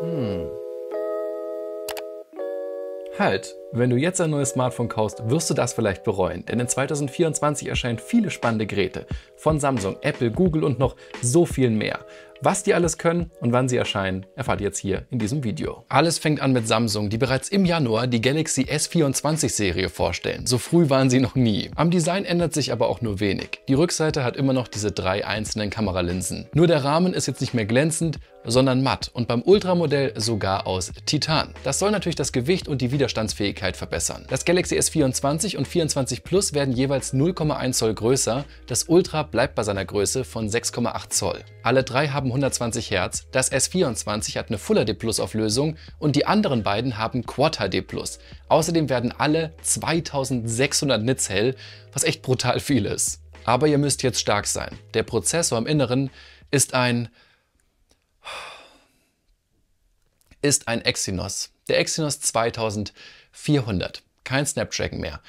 Hmm. Head Wenn du jetzt ein neues Smartphone kaufst, wirst du das vielleicht bereuen, denn in 2024 erscheinen viele spannende Geräte von Samsung, Apple, Google und noch so viel mehr. Was die alles können und wann sie erscheinen, erfahrt ihr jetzt hier in diesem Video. Alles fängt an mit Samsung, die bereits im Januar die Galaxy S24-Serie vorstellen. So früh waren sie noch nie. Am Design ändert sich aber auch nur wenig. Die Rückseite hat immer noch diese drei einzelnen Kameralinsen. Nur der Rahmen ist jetzt nicht mehr glänzend, sondern matt und beim Ultramodell sogar aus Titan. Das soll natürlich das Gewicht und die Widerstandsfähigkeit Geschwindigkeit verbessern. Das Galaxy S24 und 24 Plus werden jeweils 0,1 Zoll größer, das Ultra bleibt bei seiner Größe von 6,8 Zoll. Alle drei haben 120 Hertz, das S24 hat eine Full HD Plus Auflösung und die anderen beiden haben Quad HD Plus. Außerdem werden alle 2600 Nits hell, was echt brutal viel ist. Aber ihr müsst jetzt stark sein. Der Prozessor im Inneren ist ein ist ein Exynos. Der Exynos 2000 400. Kein Snapdragon mehr.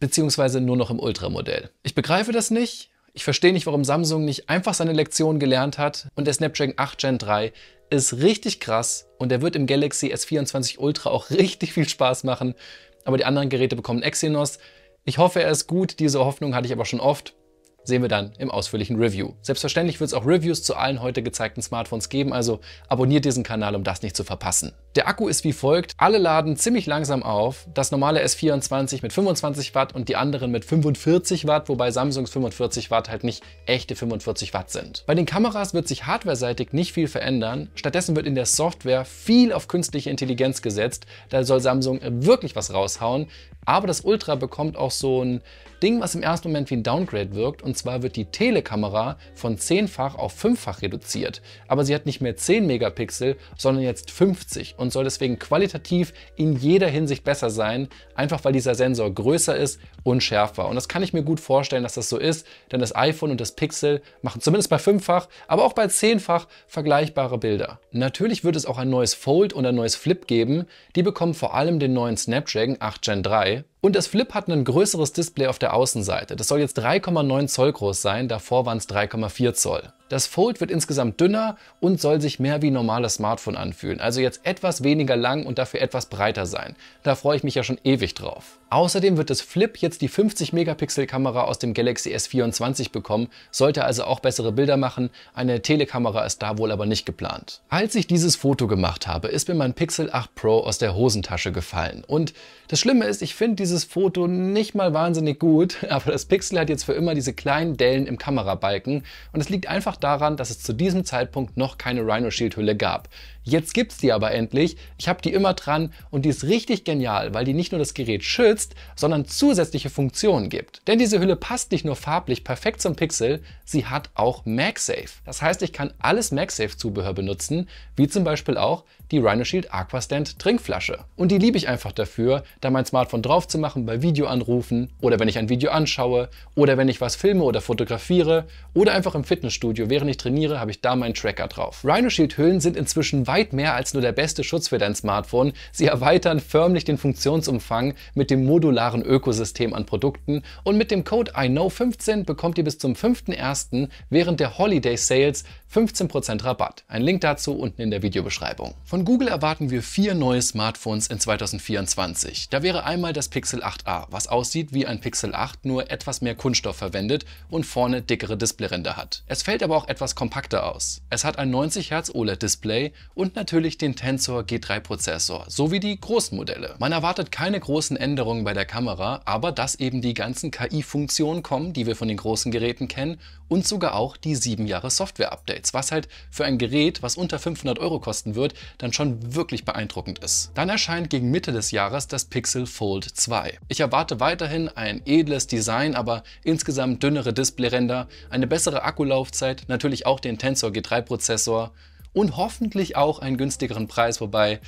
Beziehungsweise nur noch im Ultramodell. Ich begreife das nicht. Ich verstehe nicht, warum Samsung nicht einfach seine Lektion gelernt hat und der Snapdragon 8 Gen 3 ist richtig krass und er wird im Galaxy S24 Ultra auch richtig viel Spaß machen. Aber die anderen Geräte bekommen Exynos. Ich hoffe, er ist gut. Diese Hoffnung hatte ich aber schon oft sehen wir dann im ausführlichen Review. Selbstverständlich wird es auch Reviews zu allen heute gezeigten Smartphones geben, also abonniert diesen Kanal, um das nicht zu verpassen. Der Akku ist wie folgt, alle laden ziemlich langsam auf, das normale S24 mit 25 Watt und die anderen mit 45 Watt, wobei Samsungs 45 Watt halt nicht echte 45 Watt sind. Bei den Kameras wird sich hardwareseitig nicht viel verändern, stattdessen wird in der Software viel auf künstliche Intelligenz gesetzt, da soll Samsung wirklich was raushauen, aber das Ultra bekommt auch so ein Ding, was im ersten Moment wie ein Downgrade wirkt. Und zwar wird die Telekamera von 10-fach auf 5-fach reduziert. Aber sie hat nicht mehr 10 Megapixel, sondern jetzt 50 und soll deswegen qualitativ in jeder Hinsicht besser sein, einfach weil dieser Sensor größer ist und schärfer. Und das kann ich mir gut vorstellen, dass das so ist, denn das iPhone und das Pixel machen zumindest bei 5-fach, aber auch bei 10-fach vergleichbare Bilder. Natürlich wird es auch ein neues Fold und ein neues Flip geben. Die bekommen vor allem den neuen Snapdragon 8 Gen 3 Reihe Und das Flip hat ein größeres Display auf der Außenseite. Das soll jetzt 3,9 Zoll groß sein, davor waren es 3,4 Zoll. Das Fold wird insgesamt dünner und soll sich mehr wie ein normales Smartphone anfühlen. Also jetzt etwas weniger lang und dafür etwas breiter sein. Da freue ich mich ja schon ewig drauf. Außerdem wird das Flip jetzt die 50 Megapixel Kamera aus dem Galaxy S24 bekommen, sollte also auch bessere Bilder machen. Eine Telekamera ist da wohl aber nicht geplant. Als ich dieses Foto gemacht habe, ist mir mein Pixel 8 Pro aus der Hosentasche gefallen. Und das Schlimme ist, ich finde dieses dieses Foto nicht mal wahnsinnig gut, aber das Pixel hat jetzt für immer diese kleinen Dellen im Kamerabalken und es liegt einfach daran, dass es zu diesem Zeitpunkt noch keine Rhino Shield Hülle gab. Jetzt gibt es die aber endlich. Ich habe die immer dran und die ist richtig genial, weil die nicht nur das Gerät schützt, sondern zusätzliche Funktionen gibt. Denn diese Hülle passt nicht nur farblich perfekt zum Pixel, sie hat auch MagSafe. Das heißt, ich kann alles MagSafe-Zubehör benutzen, wie zum Beispiel auch die RhinoShield AquaStand Trinkflasche. Und die liebe ich einfach dafür, da mein Smartphone drauf zu machen bei Videoanrufen oder wenn ich ein Video anschaue oder wenn ich was filme oder fotografiere oder einfach im Fitnessstudio, während ich trainiere, habe ich da meinen Tracker drauf. RhinoShield-Hüllen sind inzwischen weit mehr als nur der beste Schutz für dein Smartphone. Sie erweitern förmlich den Funktionsumfang mit dem modularen Ökosystem an Produkten und mit dem Code IKNOW15 bekommt ihr bis zum 5.1. während der Holiday Sales 15% Rabatt. Ein Link dazu unten in der Videobeschreibung. Von Google erwarten wir vier neue Smartphones in 2024. Da wäre einmal das Pixel 8a, was aussieht wie ein Pixel 8, nur etwas mehr Kunststoff verwendet und vorne dickere Displayränder hat. Es fällt aber auch etwas kompakter aus. Es hat ein 90 Hz OLED-Display und natürlich den Tensor G3-Prozessor, sowie die großen Modelle. Man erwartet keine großen Änderungen bei der Kamera, aber dass eben die ganzen KI-Funktionen kommen, die wir von den großen Geräten kennen und sogar auch die 7 Jahre software update Gigabytes, was halt für ein Gerät, was unter 500 Euro kosten wird, dann schon wirklich beeindruckend ist. Dann erscheint gegen Mitte des Jahres das Pixel Fold 2. Ich erwarte weiterhin ein edles Design, aber insgesamt dünnere Displayränder, eine bessere Akkulaufzeit, natürlich auch den Tensor G3 Prozessor und hoffentlich auch einen günstigeren Preis, wobei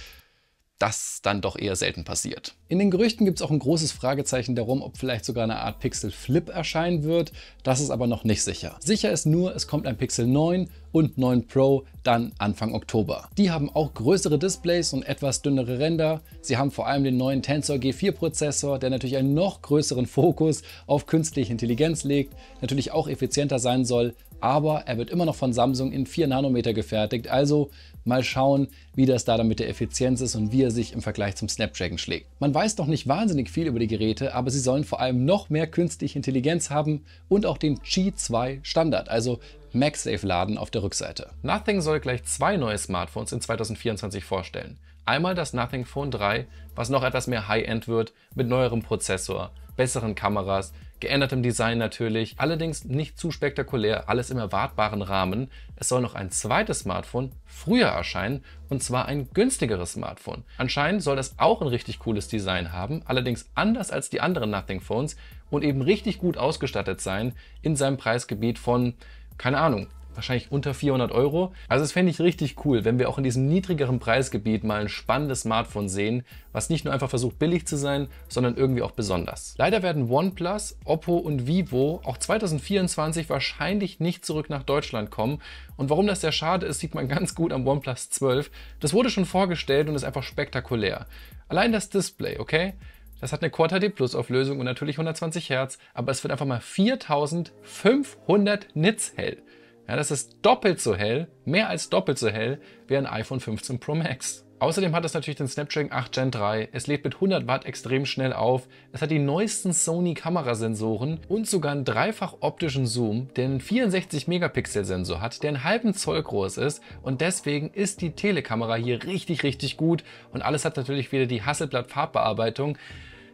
das dann doch eher selten passiert. In den Gerüchten gibt es auch ein großes Fragezeichen darum, ob vielleicht sogar eine Art Pixel Flip erscheinen wird. Das ist aber noch nicht sicher. Sicher ist nur, es kommt ein Pixel 9 und 9 Pro dann Anfang Oktober. Die haben auch größere Displays und etwas dünnere Ränder. Sie haben vor allem den neuen Tensor G4 Prozessor, der natürlich einen noch größeren Fokus auf künstliche Intelligenz legt, natürlich auch effizienter sein soll, aber er wird immer noch von Samsung in 4 Nanometer gefertigt, also mal schauen, wie das da dann mit der Effizienz ist und wie er sich im Vergleich zum Snapdragon schlägt. Man weiß weiß noch nicht wahnsinnig viel über die Geräte, aber sie sollen vor allem noch mehr künstliche Intelligenz haben und auch den Qi 2 Standard, also MagSafe-Laden auf der Rückseite. Nothing soll gleich zwei neue Smartphones in 2024 vorstellen. Einmal das Nothing Phone 3, was noch etwas mehr High-End wird, mit neuerem Prozessor, besseren Kameras, geändertem Design natürlich, allerdings nicht zu spektakulär, alles im erwartbaren Rahmen. Es soll noch ein zweites Smartphone früher erscheinen und zwar ein günstigeres Smartphone. Anscheinend soll das auch ein richtig cooles Design haben, allerdings anders als die anderen Nothing Phones und eben richtig gut ausgestattet sein in seinem Preisgebiet von keine Ahnung, wahrscheinlich unter 400 Euro. Also es fände ich richtig cool, wenn wir auch in diesem niedrigeren Preisgebiet mal ein spannendes Smartphone sehen, was nicht nur einfach versucht billig zu sein, sondern irgendwie auch besonders. Leider werden OnePlus, Oppo und Vivo auch 2024 wahrscheinlich nicht zurück nach Deutschland kommen. Und warum das sehr schade ist, sieht man ganz gut am OnePlus 12. Das wurde schon vorgestellt und ist einfach spektakulär. Allein das Display, okay? Das hat eine Quad HD Plus Auflösung und natürlich 120 Hertz, aber es wird einfach mal 4500 Nits hell. Ja, das ist doppelt so hell, mehr als doppelt so hell wie ein iPhone 15 Pro Max. Außerdem hat es natürlich den Snapdragon 8 Gen 3, es lädt mit 100 Watt extrem schnell auf, es hat die neuesten Sony Kamerasensoren und sogar einen dreifach optischen Zoom, der einen 64 Megapixel Sensor hat, der einen halben Zoll groß ist und deswegen ist die Telekamera hier richtig, richtig gut und alles hat natürlich wieder die Hasselblatt Farbbearbeitung.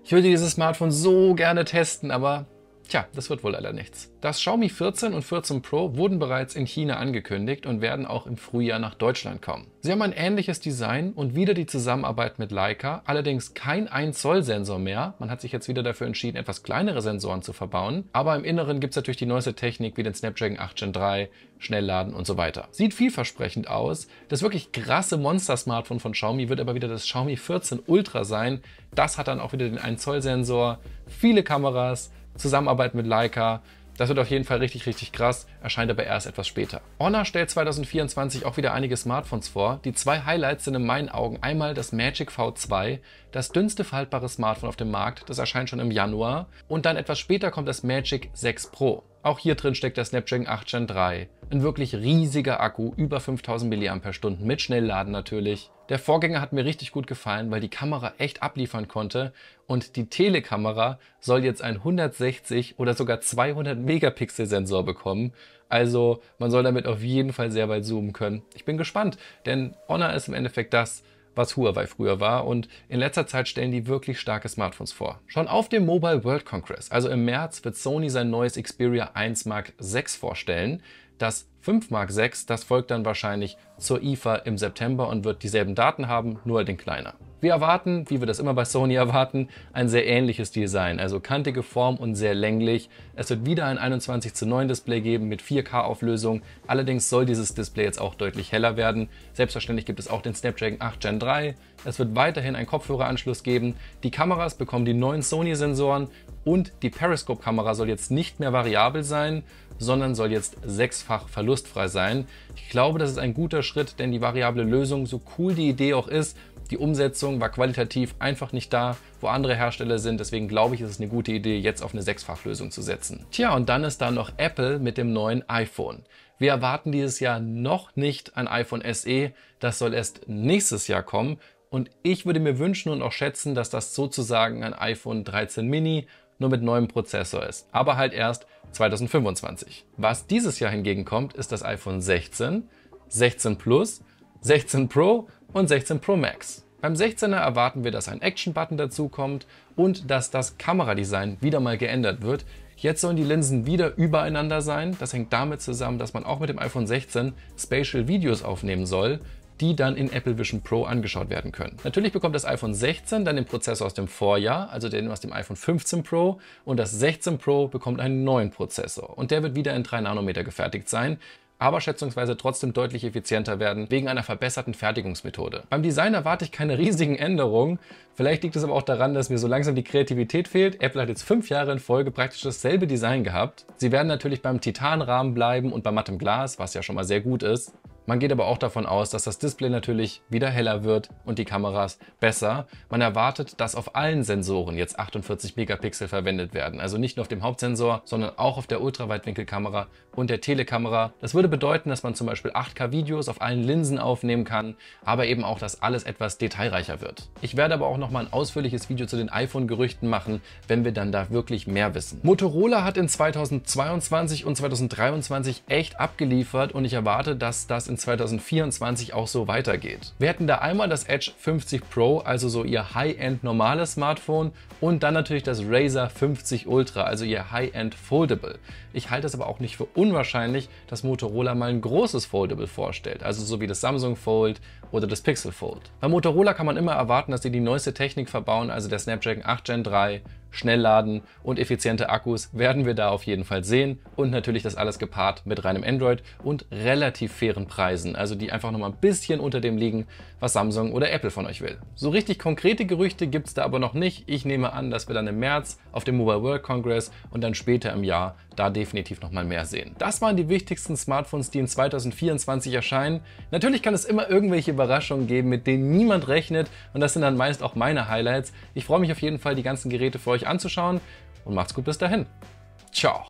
Ich würde dieses Smartphone so gerne testen, aber Tja, das wird wohl leider nichts. Das Xiaomi 14 und 14 Pro wurden bereits in China angekündigt und werden auch im Frühjahr nach Deutschland kommen. Sie haben ein ähnliches Design und wieder die Zusammenarbeit mit Leica, allerdings kein 1 Zoll Sensor mehr. Man hat sich jetzt wieder dafür entschieden, etwas kleinere Sensoren zu verbauen. Aber im Inneren gibt es natürlich die neueste Technik wie den Snapdragon 8 Gen 3, Schnellladen und so weiter. Sieht vielversprechend aus. Das wirklich krasse Monster-Smartphone von Xiaomi wird aber wieder das Xiaomi 14 Ultra sein. Das hat dann auch wieder den 1 Zoll Sensor, viele Kameras, Zusammenarbeit mit Leica. Das wird auf jeden Fall richtig, richtig krass, erscheint aber erst etwas später. Honor stellt 2024 auch wieder einige Smartphones vor. Die zwei Highlights sind in meinen Augen einmal das Magic V2, das dünnste faltbare Smartphone auf dem Markt, das erscheint schon im Januar. Und dann etwas später kommt das Magic 6 Pro. Auch hier drin steckt der Snapdragon 8 Gen 3. Ein wirklich riesiger Akku, über 5000 mAh mit Schnellladen natürlich. Der Vorgänger hat mir richtig gut gefallen, weil die Kamera echt abliefern konnte und die Telekamera soll jetzt einen 160 oder sogar 200 Megapixel Sensor bekommen. Also man soll damit auf jeden Fall sehr weit zoomen können. Ich bin gespannt, denn Honor ist im Endeffekt das, was Huawei früher war und in letzter Zeit stellen die wirklich starke Smartphones vor. Schon auf dem Mobile World Congress, also im März, wird Sony sein neues Xperia 1 Mark 6 vorstellen. Das 5 Mark 6, das folgt dann wahrscheinlich zur IFA im September und wird dieselben Daten haben, nur den kleiner. Wir erwarten, wie wir das immer bei Sony erwarten, ein sehr ähnliches Design, also kantige Form und sehr länglich. Es wird wieder ein 21 zu 9 Display geben mit 4K Auflösung, allerdings soll dieses Display jetzt auch deutlich heller werden. Selbstverständlich gibt es auch den Snapdragon 8 Gen 3, es wird weiterhin einen Kopfhöreranschluss geben, die Kameras bekommen die neuen Sony Sensoren und die Periscope-Kamera soll jetzt nicht mehr variabel sein, sondern soll jetzt sechsfach verlustfrei sein. Ich glaube, das ist ein guter Schritt, denn die variable Lösung, so cool die Idee auch ist, die Umsetzung war qualitativ einfach nicht da, wo andere Hersteller sind. Deswegen glaube ich, ist es eine gute Idee, jetzt auf eine Sechsfachlösung zu setzen. Tja, und dann ist da noch Apple mit dem neuen iPhone. Wir erwarten dieses Jahr noch nicht ein iPhone SE. Das soll erst nächstes Jahr kommen. Und ich würde mir wünschen und auch schätzen, dass das sozusagen ein iPhone 13 Mini, nur mit neuem Prozessor ist, aber halt erst 2025. Was dieses Jahr hingegen kommt, ist das iPhone 16, 16 Plus, 16 Pro und 16 Pro Max. Beim 16er erwarten wir, dass ein Action-Button dazukommt und dass das Kameradesign wieder mal geändert wird. Jetzt sollen die Linsen wieder übereinander sein. Das hängt damit zusammen, dass man auch mit dem iPhone 16 Spatial Videos aufnehmen soll die dann in Apple Vision Pro angeschaut werden können. Natürlich bekommt das iPhone 16 dann den Prozessor aus dem Vorjahr, also den aus dem iPhone 15 Pro und das 16 Pro bekommt einen neuen Prozessor und der wird wieder in 3 Nanometer gefertigt sein, aber schätzungsweise trotzdem deutlich effizienter werden, wegen einer verbesserten Fertigungsmethode. Beim Design erwarte ich keine riesigen Änderungen. Vielleicht liegt es aber auch daran, dass mir so langsam die Kreativität fehlt. Apple hat jetzt fünf Jahre in Folge praktisch dasselbe Design gehabt. Sie werden natürlich beim Titanrahmen bleiben und bei mattem Glas, was ja schon mal sehr gut ist. Man geht aber auch davon aus, dass das Display natürlich wieder heller wird und die Kameras besser. Man erwartet, dass auf allen Sensoren jetzt 48 Megapixel verwendet werden. Also nicht nur auf dem Hauptsensor, sondern auch auf der Ultraweitwinkelkamera und der Telekamera. Das würde bedeuten, dass man zum Beispiel 8K-Videos auf allen Linsen aufnehmen kann, aber eben auch, dass alles etwas detailreicher wird. Ich werde aber auch nochmal ein ausführliches Video zu den iPhone-Gerüchten machen, wenn wir dann da wirklich mehr wissen. Motorola hat in 2022 und 2023 echt abgeliefert und ich erwarte, dass das in 2024 auch so weitergeht. Wir hätten da einmal das Edge 50 Pro, also so ihr High-End normales Smartphone und dann natürlich das Razer 50 Ultra, also ihr High-End Foldable. Ich halte es aber auch nicht für unwahrscheinlich, dass Motorola mal ein großes Foldable vorstellt, also so wie das Samsung Fold oder das Pixel Fold. Bei Motorola kann man immer erwarten, dass sie die neueste Technik verbauen, also der Snapdragon 8 Gen 3 Schnellladen und effiziente Akkus werden wir da auf jeden Fall sehen und natürlich das alles gepaart mit reinem Android und relativ fairen Preisen, also die einfach nochmal ein bisschen unter dem liegen, was Samsung oder Apple von euch will. So richtig konkrete Gerüchte gibt es da aber noch nicht. Ich nehme an, dass wir dann im März auf dem Mobile World Congress und dann später im Jahr da definitiv nochmal mehr sehen. Das waren die wichtigsten Smartphones, die in 2024 erscheinen. Natürlich kann es immer irgendwelche Überraschungen geben, mit denen niemand rechnet und das sind dann meist auch meine Highlights. Ich freue mich auf jeden Fall, die ganzen Geräte für euch anzuschauen und macht's gut bis dahin. Ciao!